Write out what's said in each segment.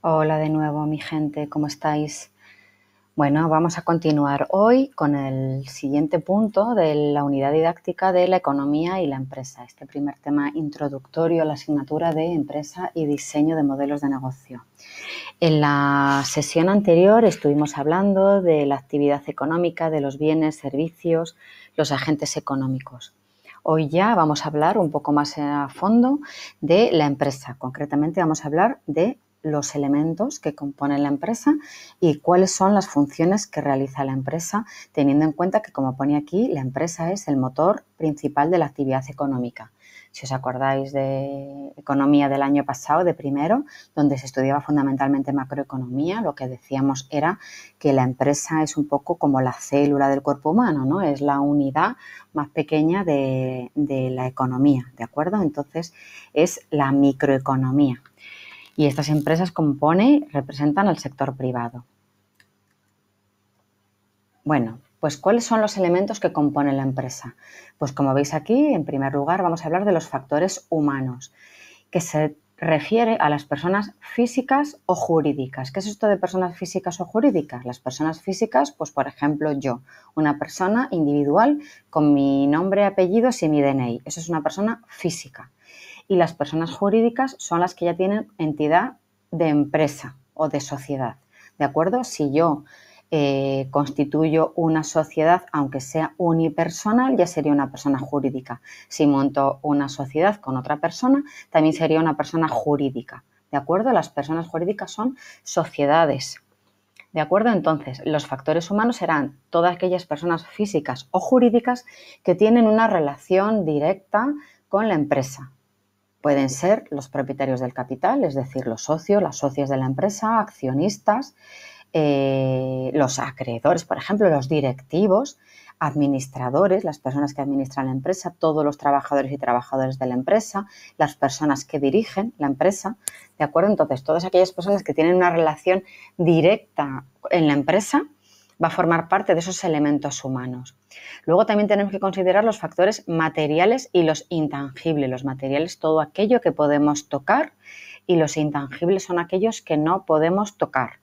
Hola de nuevo mi gente, ¿cómo estáis? Bueno, vamos a continuar hoy con el siguiente punto de la unidad didáctica de la economía y la empresa, este primer tema introductorio a la asignatura de empresa y diseño de modelos de negocio. En la sesión anterior estuvimos hablando de la actividad económica, de los bienes, servicios, los agentes económicos. Hoy ya vamos a hablar un poco más a fondo de la empresa. Concretamente vamos a hablar de los elementos que componen la empresa y cuáles son las funciones que realiza la empresa, teniendo en cuenta que, como pone aquí, la empresa es el motor principal de la actividad económica. Si os acordáis de economía del año pasado, de primero, donde se estudiaba fundamentalmente macroeconomía, lo que decíamos era que la empresa es un poco como la célula del cuerpo humano, ¿no? Es la unidad más pequeña de, de la economía, ¿de acuerdo? Entonces es la microeconomía, y estas empresas compone, representan al sector privado. Bueno, pues ¿cuáles son los elementos que componen la empresa? Pues como veis aquí, en primer lugar vamos a hablar de los factores humanos, que se refiere a las personas físicas o jurídicas. ¿Qué es esto de personas físicas o jurídicas? Las personas físicas, pues por ejemplo yo, una persona individual con mi nombre, apellidos y mi DNI. Eso es una persona física y las personas jurídicas son las que ya tienen entidad de empresa o de sociedad. ¿De acuerdo? Si yo eh, constituyo una sociedad, aunque sea unipersonal, ya sería una persona jurídica. Si monto una sociedad con otra persona, también sería una persona jurídica. ¿De acuerdo? Las personas jurídicas son sociedades. ¿De acuerdo? Entonces, los factores humanos serán todas aquellas personas físicas o jurídicas que tienen una relación directa con la empresa, Pueden ser los propietarios del capital, es decir, los socios, las socias de la empresa, accionistas, eh, los acreedores, por ejemplo, los directivos, administradores, las personas que administran la empresa, todos los trabajadores y trabajadoras de la empresa, las personas que dirigen la empresa, ¿de acuerdo? Entonces, todas aquellas personas que tienen una relación directa en la empresa va a formar parte de esos elementos humanos. Luego también tenemos que considerar los factores materiales y los intangibles. Los materiales, todo aquello que podemos tocar y los intangibles son aquellos que no podemos tocar.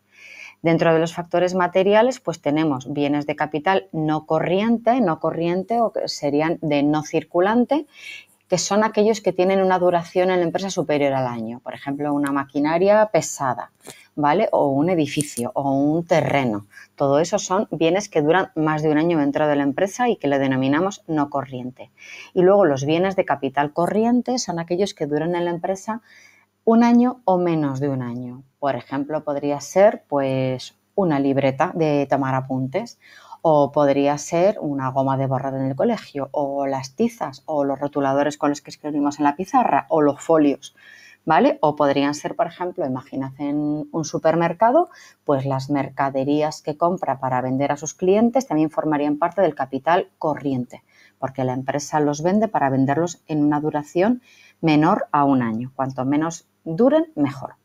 Dentro de los factores materiales, pues tenemos bienes de capital no corriente, no corriente o que serían de no circulante, que son aquellos que tienen una duración en la empresa superior al año, por ejemplo, una maquinaria pesada. O un edificio o un terreno. Todo eso son bienes que duran más de un año dentro de la empresa y que le denominamos no corriente. Y luego los bienes de capital corriente son aquellos que duran en la empresa un año o menos de un año. Por ejemplo, podría ser pues una libreta de tomar apuntes o podría ser una goma de borrar en el colegio o las tizas o los rotuladores con los que escribimos en la pizarra o los folios. ¿vale? O podrían ser, por ejemplo, imaginad en un supermercado, pues las mercaderías que compra para vender a sus clientes también formarían parte del capital corriente, porque la empresa los vende para venderlos en una duración menor a un año. Cuanto menos duren, mejor.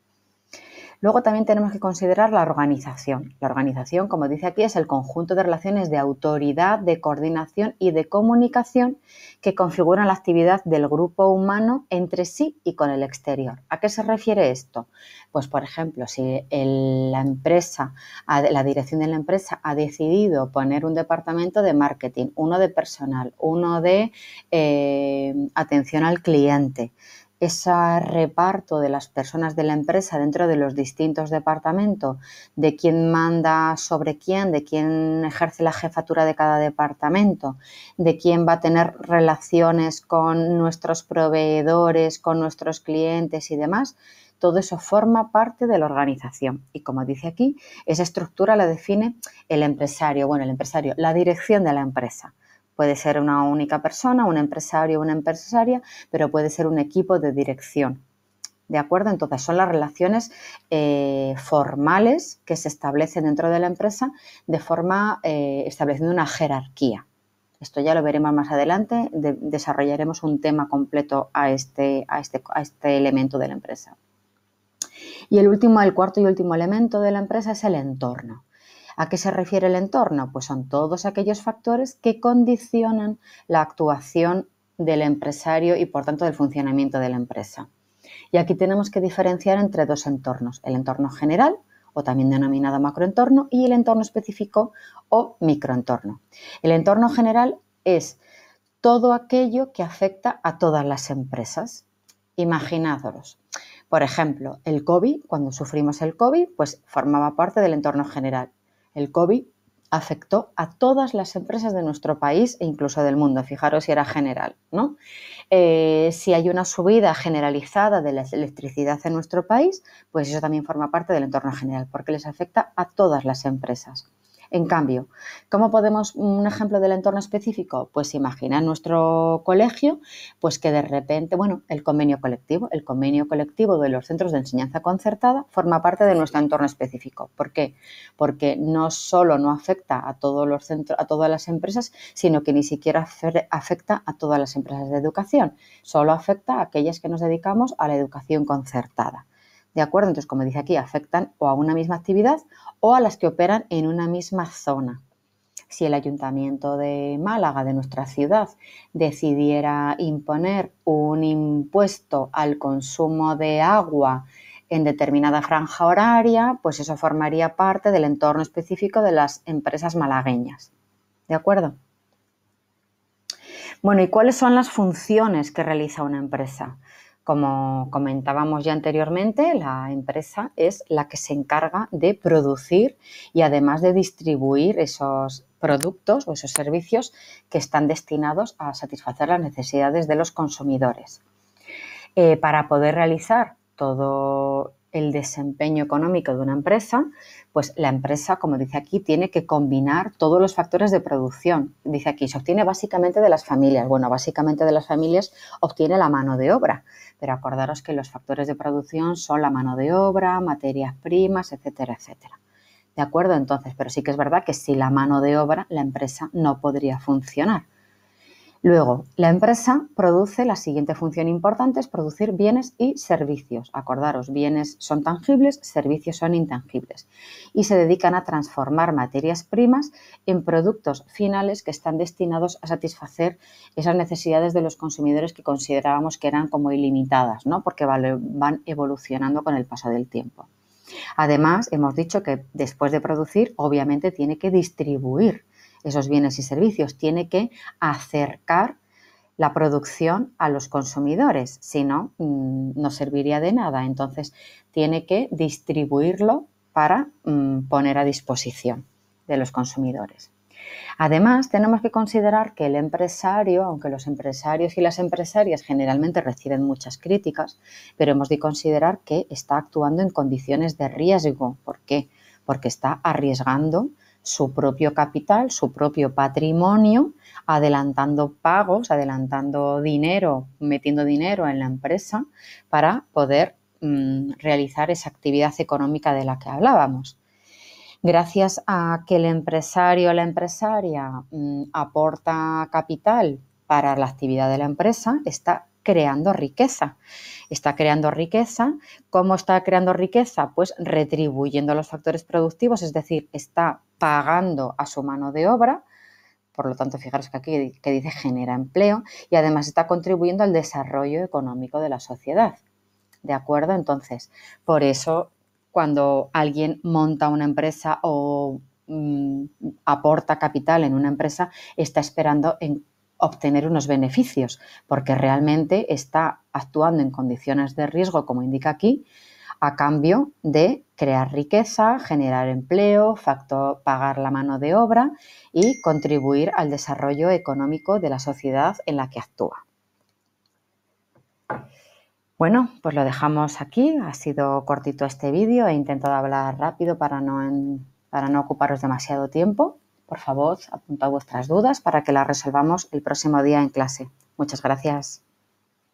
Luego también tenemos que considerar la organización. La organización, como dice aquí, es el conjunto de relaciones de autoridad, de coordinación y de comunicación que configuran la actividad del grupo humano entre sí y con el exterior. ¿A qué se refiere esto? Pues, por ejemplo, si la empresa, la dirección de la empresa ha decidido poner un departamento de marketing, uno de personal, uno de eh, atención al cliente, ese reparto de las personas de la empresa dentro de los distintos departamentos, de quién manda sobre quién, de quién ejerce la jefatura de cada departamento, de quién va a tener relaciones con nuestros proveedores, con nuestros clientes y demás, todo eso forma parte de la organización. Y como dice aquí, esa estructura la define el empresario, bueno, el empresario, la dirección de la empresa. Puede ser una única persona, un empresario, o una empresaria, pero puede ser un equipo de dirección. ¿De acuerdo? Entonces son las relaciones eh, formales que se establecen dentro de la empresa de forma eh, estableciendo una jerarquía. Esto ya lo veremos más adelante, desarrollaremos un tema completo a este, a, este, a este elemento de la empresa. Y el último, el cuarto y último elemento de la empresa es el entorno. ¿A qué se refiere el entorno? Pues son todos aquellos factores que condicionan la actuación del empresario y por tanto del funcionamiento de la empresa. Y aquí tenemos que diferenciar entre dos entornos, el entorno general o también denominado macroentorno y el entorno específico o microentorno. El entorno general es todo aquello que afecta a todas las empresas. Imaginádolos. Por ejemplo, el COVID, cuando sufrimos el COVID, pues formaba parte del entorno general. El COVID afectó a todas las empresas de nuestro país e incluso del mundo. Fijaros si era general, ¿no? Eh, si hay una subida generalizada de la electricidad en nuestro país, pues eso también forma parte del entorno general, porque les afecta a todas las empresas. En cambio, ¿cómo podemos, un ejemplo del entorno específico? Pues imagina nuestro colegio, pues que de repente, bueno, el convenio colectivo, el convenio colectivo de los centros de enseñanza concertada forma parte de nuestro entorno específico. ¿Por qué? Porque no solo no afecta a todos los centros, a todas las empresas, sino que ni siquiera afecta a todas las empresas de educación, solo afecta a aquellas que nos dedicamos a la educación concertada. ¿De acuerdo? Entonces, como dice aquí, afectan o a una misma actividad o a las que operan en una misma zona. Si el ayuntamiento de Málaga, de nuestra ciudad, decidiera imponer un impuesto al consumo de agua en determinada franja horaria, pues eso formaría parte del entorno específico de las empresas malagueñas. ¿De acuerdo? Bueno, ¿y cuáles son las funciones que realiza una empresa? Como comentábamos ya anteriormente, la empresa es la que se encarga de producir y además de distribuir esos productos o esos servicios que están destinados a satisfacer las necesidades de los consumidores. Eh, para poder realizar todo el desempeño económico de una empresa, pues la empresa, como dice aquí, tiene que combinar todos los factores de producción. Dice aquí, se obtiene básicamente de las familias. Bueno, básicamente de las familias obtiene la mano de obra, pero acordaros que los factores de producción son la mano de obra, materias primas, etcétera, etcétera. ¿De acuerdo? Entonces, pero sí que es verdad que sin la mano de obra la empresa no podría funcionar. Luego, la empresa produce la siguiente función importante, es producir bienes y servicios. Acordaros, bienes son tangibles, servicios son intangibles. Y se dedican a transformar materias primas en productos finales que están destinados a satisfacer esas necesidades de los consumidores que considerábamos que eran como ilimitadas, ¿no? porque van evolucionando con el paso del tiempo. Además, hemos dicho que después de producir, obviamente tiene que distribuir esos bienes y servicios, tiene que acercar la producción a los consumidores, si no, mm, no serviría de nada. Entonces, tiene que distribuirlo para mm, poner a disposición de los consumidores. Además, tenemos que considerar que el empresario, aunque los empresarios y las empresarias generalmente reciben muchas críticas, pero hemos de considerar que está actuando en condiciones de riesgo. ¿Por qué? Porque está arriesgando su propio capital, su propio patrimonio, adelantando pagos, adelantando dinero, metiendo dinero en la empresa para poder mm, realizar esa actividad económica de la que hablábamos. Gracias a que el empresario o la empresaria mm, aporta capital para la actividad de la empresa, está creando riqueza. Está creando riqueza. ¿Cómo está creando riqueza? Pues retribuyendo los factores productivos, es decir, está pagando a su mano de obra. Por lo tanto, fijaros que aquí que dice genera empleo y además está contribuyendo al desarrollo económico de la sociedad. ¿De acuerdo? Entonces, por eso cuando alguien monta una empresa o mm, aporta capital en una empresa está esperando en obtener unos beneficios, porque realmente está actuando en condiciones de riesgo, como indica aquí, a cambio de crear riqueza, generar empleo, pagar la mano de obra y contribuir al desarrollo económico de la sociedad en la que actúa. Bueno, pues lo dejamos aquí. Ha sido cortito este vídeo. He intentado hablar rápido para para no ocuparos demasiado tiempo. Por favor, apuntad vuestras dudas para que las resolvamos el próximo día en clase. Muchas gracias.